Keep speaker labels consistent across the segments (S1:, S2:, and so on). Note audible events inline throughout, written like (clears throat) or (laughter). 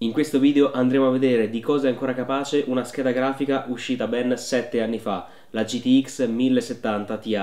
S1: In questo video andremo a vedere di cosa è ancora capace una scheda grafica uscita ben 7 anni fa, la GTX 1070 Ti.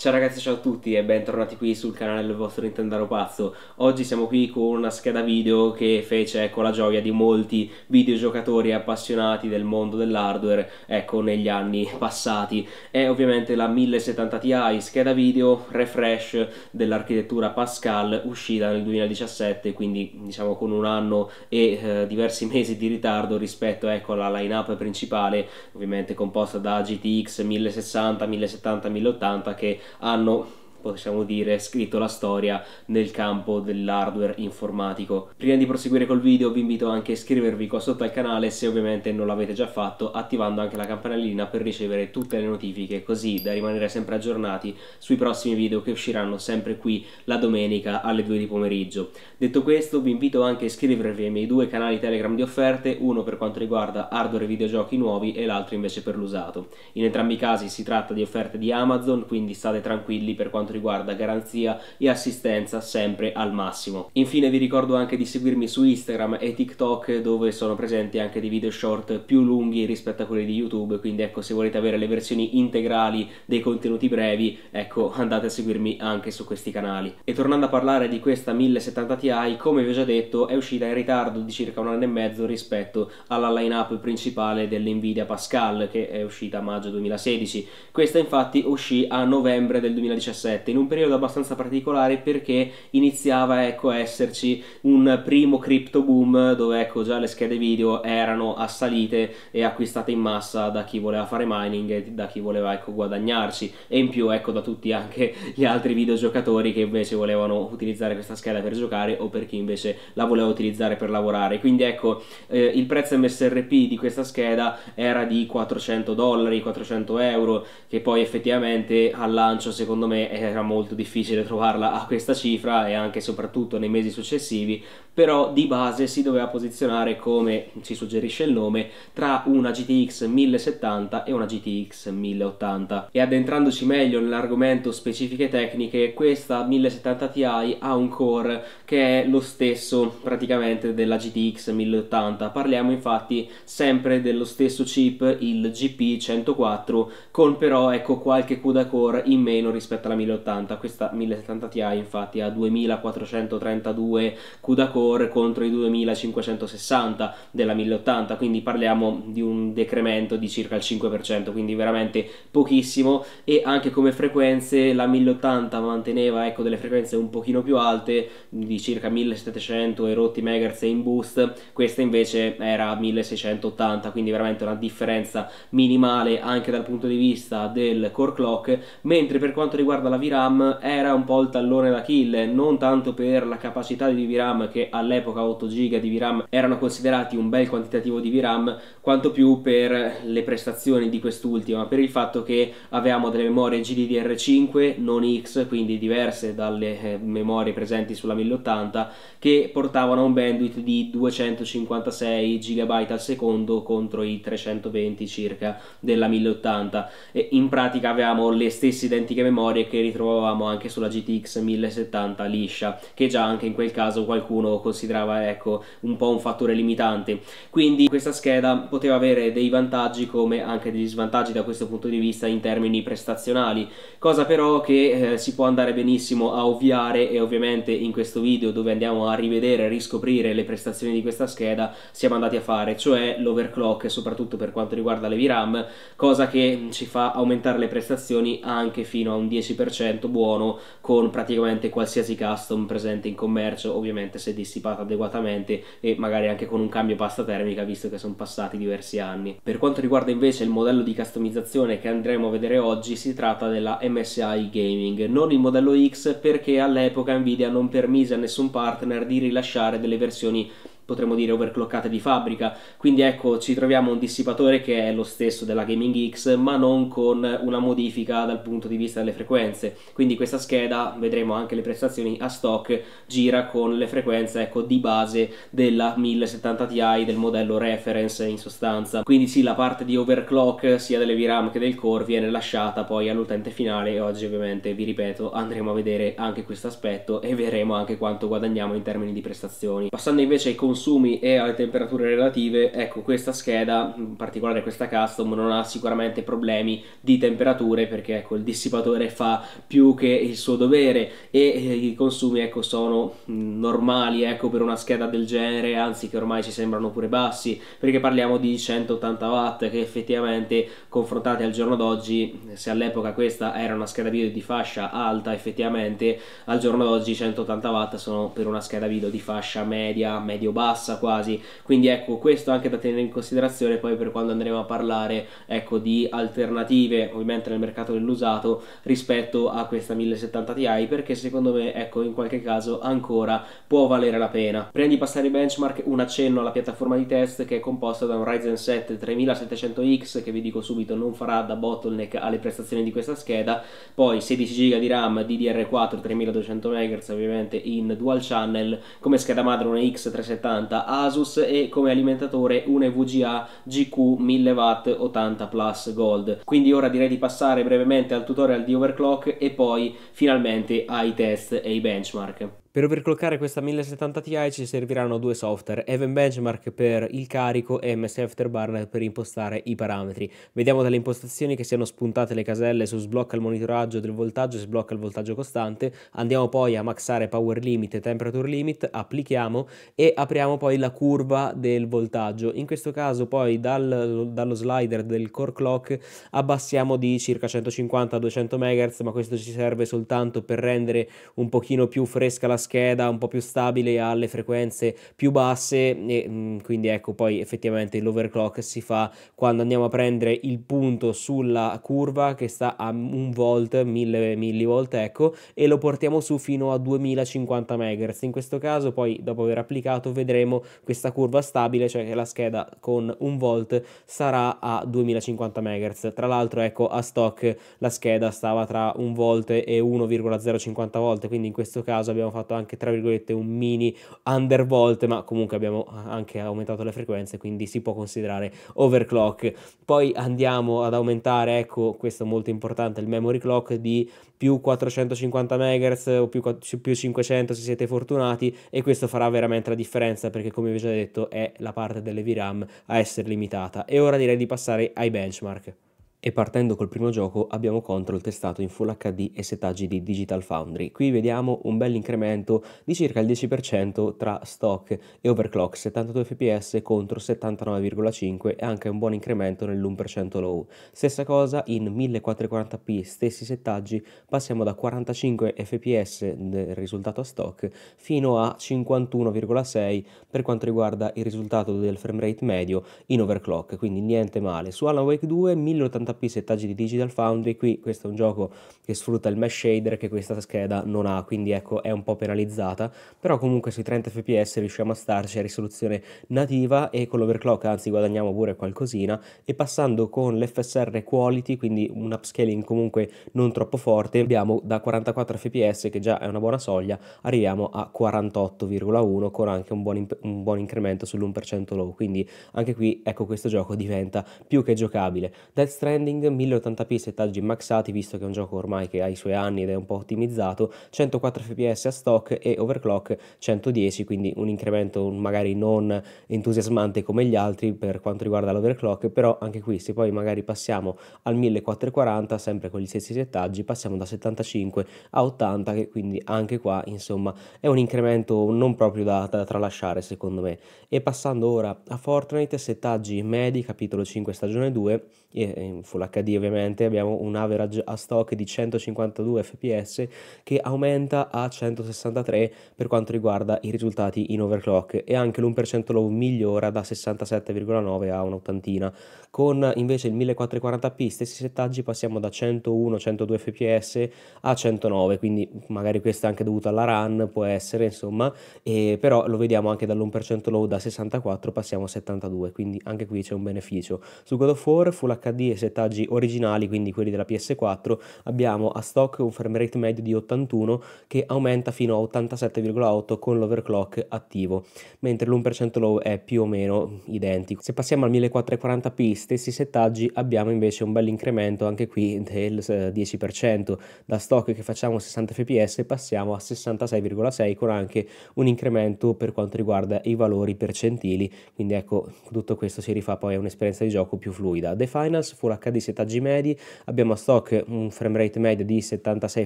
S1: Ciao ragazzi, ciao a tutti e bentornati qui sul canale del vostro Nintendaro Pazzo. Oggi siamo qui con una scheda video che fece ecco, la gioia di molti videogiocatori appassionati del mondo dell'hardware ecco, negli anni passati. È ovviamente la 1070 Ti, scheda video refresh dell'architettura Pascal uscita nel 2017, quindi diciamo con un anno e eh, diversi (laughs) mesi di ritardo rispetto ecco, alla lineup principale, ovviamente composta da GTX 1060, 1070, 1080 che hanno possiamo dire, scritto la storia nel campo dell'hardware informatico. Prima di proseguire col video vi invito anche a iscrivervi qua sotto al canale se ovviamente non l'avete già fatto, attivando anche la campanellina per ricevere tutte le notifiche, così da rimanere sempre aggiornati sui prossimi video che usciranno sempre qui la domenica alle 2 di pomeriggio. Detto questo vi invito anche a iscrivervi ai miei due canali Telegram di offerte, uno per quanto riguarda hardware e videogiochi nuovi e l'altro invece per l'usato. In entrambi i casi si tratta di offerte di Amazon, quindi state tranquilli per quanto riguarda riguarda garanzia e assistenza sempre al massimo. Infine vi ricordo anche di seguirmi su Instagram e TikTok dove sono presenti anche dei video short più lunghi rispetto a quelli di YouTube, quindi ecco se volete avere le versioni integrali dei contenuti brevi, ecco andate a seguirmi anche su questi canali. E tornando a parlare di questa 1070 Ti, come vi ho già detto, è uscita in ritardo di circa un anno e mezzo rispetto alla lineup principale dell'Nvidia Pascal che è uscita a maggio 2016. Questa infatti uscì a novembre del 2017 2007, in un periodo abbastanza particolare perché iniziava ecco, a esserci un primo crypto boom dove ecco, già le schede video erano assalite e acquistate in massa da chi voleva fare mining e da chi voleva ecco, guadagnarci e in più ecco, da tutti anche gli altri videogiocatori che invece volevano utilizzare questa scheda per giocare o per chi invece la voleva utilizzare per lavorare. Quindi ecco, eh, il prezzo MSRP di questa scheda era di 400 dollari, 400 euro, che poi effettivamente al lancio secondo me è era molto difficile trovarla a questa cifra e anche e soprattutto nei mesi successivi, però di base si doveva posizionare come ci suggerisce il nome tra una GTX 1070 e una GTX 1080. E addentrandoci meglio nell'argomento specifiche tecniche, questa 1070 Ti ha un core che è lo stesso praticamente della GTX 1080. Parliamo infatti sempre dello stesso chip, il GP104, con però ecco qualche CUDA core in meno rispetto alla 1080 1080, questa 1070 Ti infatti ha 2432 CUDA core contro i 2560 della 1080, quindi parliamo di un decremento di circa il 5%, quindi veramente pochissimo e anche come frequenze la 1080 manteneva ecco, delle frequenze un pochino più alte di circa 1700 e rotti MHz in boost, questa invece era 1680, quindi veramente una differenza minimale anche dal punto di vista del core clock, mentre per quanto riguarda la VRAM VRAM era un po' il tallone d'Achille, non tanto per la capacità di VRAM che all'epoca 8 GB di VRAM erano considerati un bel quantitativo di VRAM, quanto più per le prestazioni di quest'ultima, per il fatto che avevamo delle memorie GDDR5 non X, quindi diverse dalle eh, memorie presenti sulla 1080 che portavano a un bandwidth di 256 GB al secondo contro i 320 circa della 1080 e in pratica avevamo le stesse identiche memorie che ritroviamo trovavamo anche sulla GTX 1070 liscia, che già anche in quel caso qualcuno considerava ecco, un po' un fattore limitante. Quindi questa scheda poteva avere dei vantaggi come anche degli svantaggi da questo punto di vista in termini prestazionali, cosa però che eh, si può andare benissimo a ovviare e ovviamente in questo video dove andiamo a rivedere e riscoprire le prestazioni di questa scheda siamo andati a fare, cioè l'overclock soprattutto per quanto riguarda le VRAM, cosa che ci fa aumentare le prestazioni anche fino a un 10% 100% buono con praticamente qualsiasi custom presente in commercio, ovviamente se dissipata adeguatamente e magari anche con un cambio pasta termica visto che sono passati diversi anni. Per quanto riguarda invece il modello di customizzazione che andremo a vedere oggi si tratta della MSI Gaming, non il modello X perché all'epoca Nvidia non permise a nessun partner di rilasciare delle versioni potremmo dire overclockate di fabbrica. Quindi ecco, ci troviamo un dissipatore che è lo stesso della Gaming X, ma non con una modifica dal punto di vista delle frequenze. Quindi questa scheda, vedremo anche le prestazioni a stock, gira con le frequenze ecco, di base della 1070 Ti del modello reference in sostanza. Quindi sì, la parte di overclock sia delle VRAM che del core viene lasciata poi all'utente finale e oggi ovviamente vi ripeto andremo a vedere anche questo aspetto e vedremo anche quanto guadagniamo in termini di prestazioni. Passando invece ai consumi consumi e alle temperature relative, ecco questa scheda, in particolare questa custom, non ha sicuramente problemi di temperature perché ecco, il dissipatore fa più che il suo dovere e eh, i consumi ecco, sono normali ecco, per una scheda del genere, anzi che ormai ci sembrano pure bassi, perché parliamo di 180 watt che effettivamente confrontati al giorno d'oggi, se all'epoca questa era una scheda video di fascia alta, effettivamente al giorno d'oggi 180 watt sono per una scheda video di fascia media, medio-bassa bassa quasi. Quindi ecco, questo anche da tenere in considerazione poi per quando andremo a parlare ecco, di alternative, ovviamente nel mercato dell'usato, rispetto a questa 1070 Ti, perché secondo me ecco, in qualche caso ancora può valere la pena. Prendi passare i benchmark un accenno alla piattaforma di test che è composta da un Ryzen 7 3700X che vi dico subito non farà da bottleneck alle prestazioni di questa scheda, poi 16 GB di RAM DDR4 3200 MHz ovviamente in dual channel, come scheda madre una X370 Asus e come alimentatore un EVGA GQ 1000W 80 Plus Gold. Quindi ora direi di passare brevemente al tutorial di overclock e poi finalmente ai test e ai benchmark. Per overclockare questa 1070 Ti ci serviranno due software, Even Benchmark per il carico e MS Afterburner per impostare i parametri. Vediamo dalle impostazioni che siano spuntate le caselle su sblocca il monitoraggio del voltaggio e sblocca il voltaggio costante, andiamo poi a maxare Power Limit e Temperature Limit, applichiamo e apriamo poi la curva del voltaggio. In questo caso poi dal, dallo slider del core clock abbassiamo di circa 150-200 MHz, ma questo ci serve soltanto per rendere un pochino più fresca la scheda un po' più stabile alle frequenze più basse e mh, mm, quindi ecco poi effettivamente l'overclock si fa quando andiamo a prendere il punto sulla curva che sta a 1 volt, 1000 millivolt ecco e lo portiamo su fino a 2050 MHz in questo caso poi dopo aver applicato vedremo questa curva stabile cioè che la scheda con 1 volt sarà a 2050 MHz tra l'altro ecco a stock la scheda stava tra 1 volt e 1,050 volt quindi in questo caso abbiamo fatto fatto anche tra virgolette un mini undervolt, ma comunque abbiamo anche aumentato le frequenze, quindi si può considerare overclock. Poi andiamo ad aumentare, ecco, questo è molto importante, il memory clock di più 450 MHz o più, più 500 se siete fortunati e questo farà veramente la differenza perché come vi ho già detto è la parte delle VRAM a essere limitata. E ora direi di passare ai benchmark e partendo col primo gioco abbiamo Control testato in Full HD e settaggi di Digital Foundry. Qui vediamo un bel incremento di circa il 10% tra stock e overclock, 72 fps contro 79,5 e anche un buon incremento nell'1% low. Stessa cosa in 1440p, stessi settaggi, passiamo da 45 fps del risultato a stock fino a 51,6 per quanto riguarda il risultato del frame rate medio in overclock, quindi niente male. Su Alan Wake 2 1080 1080p settaggi di Digital Foundry qui questo è un gioco che sfrutta il mesh shader che questa scheda non ha quindi ecco è un po' penalizzata però comunque sui 30 fps riusciamo a starci a risoluzione nativa e con l'overclock anzi guadagniamo pure qualcosina e passando con l'FSR quality quindi un upscaling comunque non troppo forte abbiamo da 44 fps che già è una buona soglia arriviamo a 48,1 con anche un buon, un buon incremento sull'1% low quindi anche qui ecco questo gioco diventa più che giocabile Death Strand Stranding, 1080p settaggi maxati visto che è un gioco ormai che ha i suoi anni ed è un po' ottimizzato, 104 fps a stock e overclock 110, quindi un incremento magari non entusiasmante come gli altri per quanto riguarda l'overclock, però anche qui se poi magari passiamo al 1440 sempre con gli stessi settaggi, passiamo da 75 a 80, che quindi anche qua insomma è un incremento non proprio da, da tralasciare secondo me. E passando ora a Fortnite, settaggi medi, capitolo 5 stagione 2, e, Full HD ovviamente, abbiamo un average a stock di 152 fps che aumenta a 163 per quanto riguarda i risultati in overclock e anche l'1% low migliora da 67,9 a un'ottantina. Con invece il 1440p stessi settaggi passiamo da 101-102 fps a 109, quindi magari questo è anche dovuto alla run, può essere insomma, e però lo vediamo anche dall'1% low da 64 passiamo a 72, quindi anche qui c'è un beneficio. Su God of War Full HD e 70 settaggi originali, quindi quelli della PS4, abbiamo a stock un frame rate medio di 81 che aumenta fino a 87,8 con l'overclock attivo, mentre l'1% low è più o meno identico. Se passiamo al 1440p, stessi settaggi, abbiamo invece un bel incremento anche qui del 10%, eh, da stock che facciamo 60 fps passiamo a 66,6 con anche un incremento per quanto riguarda i valori percentili, quindi ecco tutto questo si rifà poi a un'esperienza di gioco più fluida. The Finals Full HD di settaggi medi, abbiamo a stock un frame rate medio di 76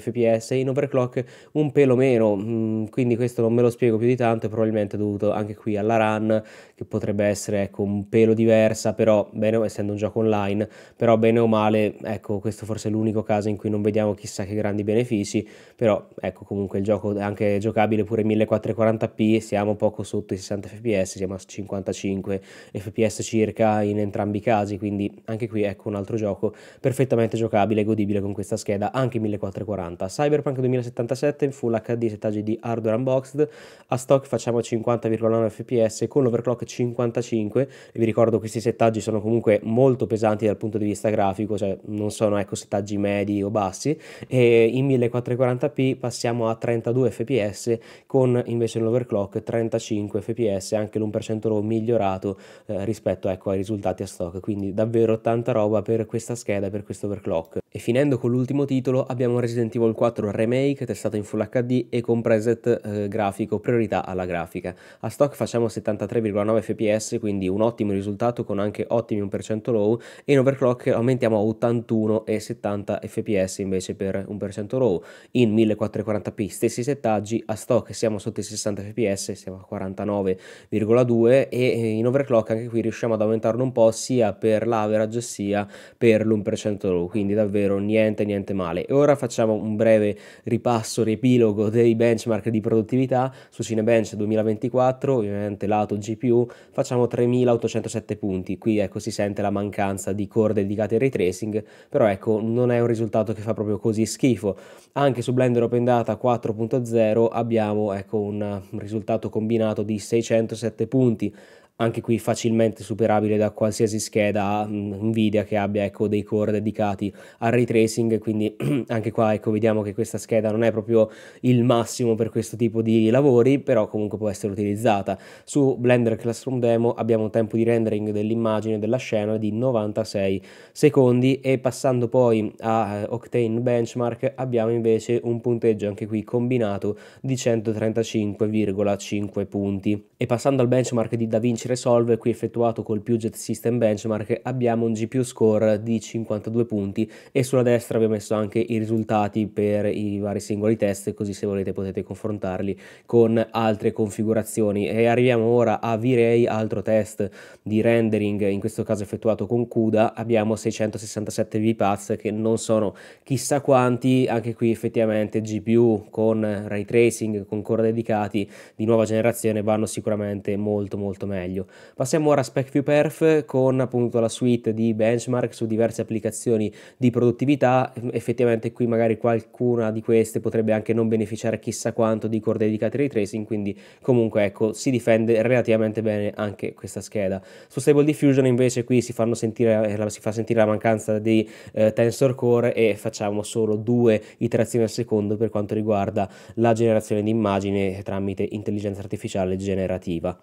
S1: fps, in overclock un pelo meno, mm, quindi questo non me lo spiego più di tanto, è probabilmente dovuto anche qui alla run che potrebbe essere ecco, un pelo diversa, però bene, essendo un gioco online, però bene o male, ecco, questo forse è l'unico caso in cui non vediamo chissà che grandi benefici, però ecco comunque il gioco è anche giocabile pure 1440p, siamo poco sotto i 60 fps, siamo a 55 fps circa in entrambi i casi, quindi anche qui ecco un altro altro gioco perfettamente giocabile e godibile con questa scheda, anche 1440. Cyberpunk 2077 in Full HD settaggi di hardware unboxed, a stock facciamo 50,9 fps con l'overclock 55, e vi ricordo questi settaggi sono comunque molto pesanti dal punto di vista grafico, cioè non sono ecco settaggi medi o bassi, e in 1440p passiamo a 32 fps con invece l'overclock 35 fps, anche l'1% RAW migliorato eh, rispetto ecco, ai risultati a stock, quindi davvero tanta roba per questa scheda e per questo overclock. E finendo con l'ultimo titolo abbiamo Resident Evil 4 Remake testato in Full HD e con preset eh, grafico, priorità alla grafica. A stock facciamo 73,9 fps quindi un ottimo risultato con anche ottimi 1% low e in overclock aumentiamo a 81,70 fps invece per 1% low. In 1440p stessi settaggi, a stock siamo sotto i 60 fps, siamo a 49,2 e eh, in overclock anche qui riusciamo ad aumentarlo un po' sia per l'average sia per l'1% low, quindi davvero niente niente male. E ora facciamo un breve ripasso, riepilogo dei benchmark di produttività su Cinebench 2024, ovviamente lato GPU, facciamo 3807 punti, qui ecco si sente la mancanza di core dedicate ai ray tracing, però ecco non è un risultato che fa proprio così schifo. Anche su Blender Open Data 4.0 abbiamo ecco un risultato combinato di 607 punti, anche qui facilmente superabile da qualsiasi scheda mm, Nvidia che abbia ecco, dei core dedicati al ray tracing, quindi (clears throat) anche qua ecco, vediamo che questa scheda non è proprio il massimo per questo tipo di lavori, però comunque può essere utilizzata. Su Blender Classroom Demo abbiamo un tempo di rendering dell'immagine della scena di 96 secondi e passando poi a eh, Octane Benchmark abbiamo invece un punteggio anche qui combinato di 135,5 punti. E passando al benchmark di DaVinci Resolve, qui effettuato col Puget System Benchmark, abbiamo un GPU score di 52 punti e sulla destra vi ho messo anche i risultati per i vari singoli test, così se volete potete confrontarli con altre configurazioni. E arriviamo ora a V-Ray, altro test di rendering, in questo caso effettuato con CUDA, abbiamo 667 VPATS che non sono chissà quanti, anche qui effettivamente GPU con ray tracing, con core dedicati di nuova generazione vanno sicuramente molto molto meglio meglio. Passiamo ora a SpecView Perf con appunto la suite di benchmark su diverse applicazioni di produttività. Effettivamente qui magari qualcuna di queste potrebbe anche non beneficiare chissà quanto di core dedicate ai tracing, quindi comunque ecco, si difende relativamente bene anche questa scheda. Su Stable Diffusion invece qui si, sentire, eh, si fa sentire la mancanza di eh, tensor core e facciamo solo due iterazioni al secondo per quanto riguarda la generazione di immagine tramite intelligenza artificiale generativa.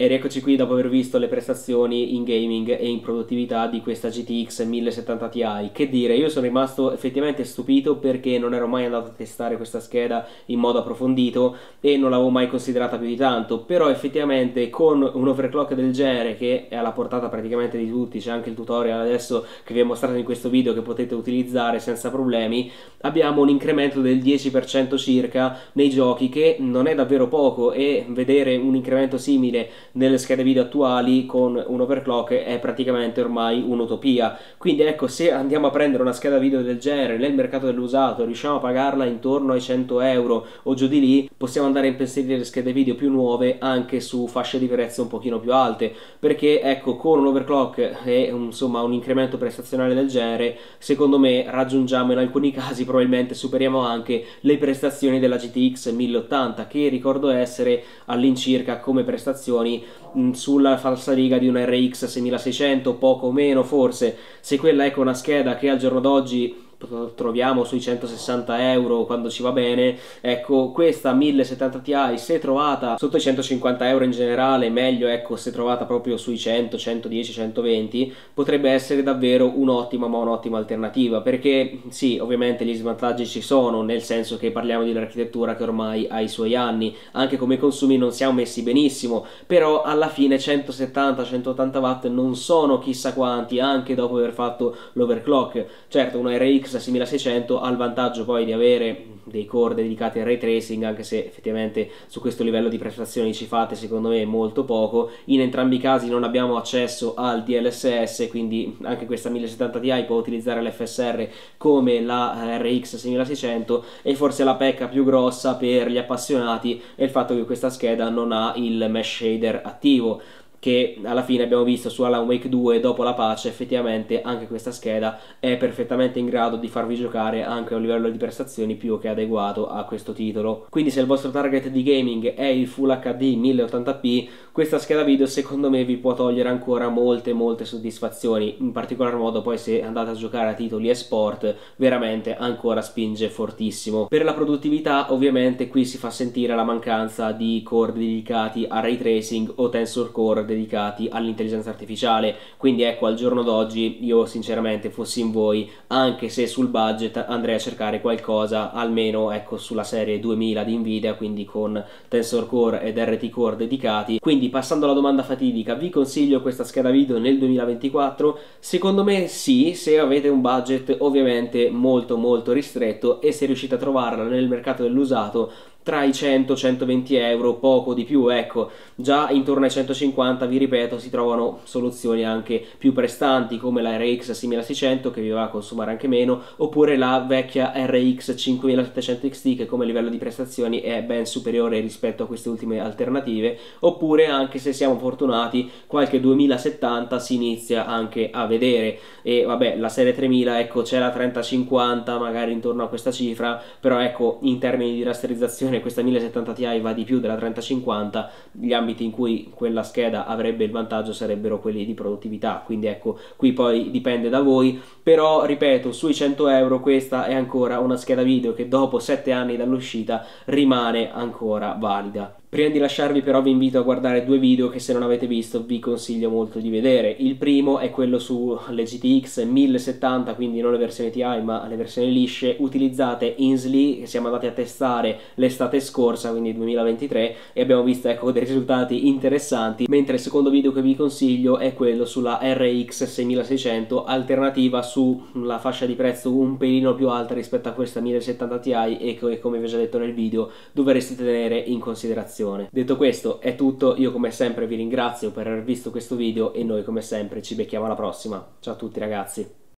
S1: E rieccoci qui dopo aver visto le prestazioni in gaming e in produttività di questa GTX 1070 Ti. Che dire, io sono rimasto effettivamente stupito perché non ero mai andato a testare questa scheda in modo approfondito e non l'avevo mai considerata più di tanto, però effettivamente con un overclock del genere che è alla portata praticamente di tutti, c'è anche il tutorial adesso che vi ho mostrato in questo video che potete utilizzare senza problemi, abbiamo un incremento del 10% circa nei giochi che non è davvero poco e vedere un incremento simile nelle schede video attuali con un overclock è praticamente ormai un'utopia. Quindi ecco, se andiamo a prendere una scheda video del genere nel mercato dell'usato, riusciamo a pagarla intorno ai 100 euro o giù di lì, possiamo andare a impensierire schede video più nuove anche su fasce di prezzo un pochino più alte, perché ecco, con un overclock e insomma un incremento prestazionale del genere, secondo me raggiungiamo in alcuni casi probabilmente superiamo anche le prestazioni della GTX 1080 che ricordo essere all'incirca come prestazioni mh, mm, sulla falsariga di una RX 6600, poco meno forse, se quella ecco una scheda che al giorno d'oggi troviamo sui 160 euro quando ci va bene ecco questa 1070 Ti se trovata sotto i 150 euro in generale meglio ecco se trovata proprio sui 100 110 120 potrebbe essere davvero un'ottima ma un'ottima alternativa perché sì ovviamente gli svantaggi ci sono nel senso che parliamo di un'architettura che ormai ha i suoi anni anche come consumi non siamo messi benissimo però alla fine 170 180 watt non sono chissà quanti anche dopo aver fatto l'overclock certo una RX X 6600 ha il vantaggio poi di avere dei core dedicati al ray tracing anche se effettivamente su questo livello di prestazioni ci fate secondo me molto poco in entrambi i casi non abbiamo accesso al DLSS quindi anche questa 1070 Ti può utilizzare l'FSR come la eh, RX 6600 e forse la pecca più grossa per gli appassionati è il fatto che questa scheda non ha il mesh shader attivo che alla fine abbiamo visto su Alan Wake 2 dopo la pace effettivamente anche questa scheda è perfettamente in grado di farvi giocare anche a un livello di prestazioni più che adeguato a questo titolo quindi se il vostro target di gaming è il Full HD 1080p questa scheda video secondo me vi può togliere ancora molte molte soddisfazioni in particolar modo poi se andate a giocare a titoli e sport veramente ancora spinge fortissimo per la produttività ovviamente qui si fa sentire la mancanza di core dedicati a ray tracing o tensor core dedicati all'intelligenza artificiale. Quindi ecco, al giorno d'oggi io sinceramente fossi in voi, anche se sul budget andrei a cercare qualcosa almeno ecco sulla serie 2000 di Nvidia, quindi con Tensor Core ed RT Core dedicati. Quindi passando alla domanda fatidica, vi consiglio questa scheda video nel 2024? Secondo me sì, se avete un budget ovviamente molto molto ristretto e se riuscite a trovarla nel mercato dell'usato tra i 100-120 euro, poco di più, ecco, già intorno ai 150 vi ripeto si trovano soluzioni anche più prestanti come la RX 6600 che vi va a consumare anche meno oppure la vecchia RX 5700 XT che come livello di prestazioni è ben superiore rispetto a queste ultime alternative oppure anche se siamo fortunati qualche 2070 si inizia anche a vedere e vabbè la serie 3000 ecco c'è la 3050 magari intorno a questa cifra però ecco in termini di rasterizzazione bene questa 1070 Ti va di più della 3050, gli ambiti in cui quella scheda avrebbe il vantaggio sarebbero quelli di produttività, quindi ecco, qui poi dipende da voi, però ripeto, sui 100 euro questa è ancora una scheda video che dopo 7 anni dall'uscita rimane ancora valida. Prima di lasciarvi però vi invito a guardare due video che se non avete visto vi consiglio molto di vedere. Il primo è quello sulle GTX 1070, quindi non le versioni TI ma le versioni lisce, utilizzate in Inslee che siamo andati a testare l'estate scorsa, quindi 2023, e abbiamo visto ecco, dei risultati interessanti, mentre il secondo video che vi consiglio è quello sulla RX 6600, alternativa sulla fascia di prezzo un pelino più alta rispetto a questa 1070 Ti e che come vi ho già detto nel video dovreste tenere in considerazione comunicazione. Detto questo è tutto, io come sempre vi ringrazio per aver visto questo video e noi come sempre ci becchiamo alla prossima. Ciao a tutti ragazzi!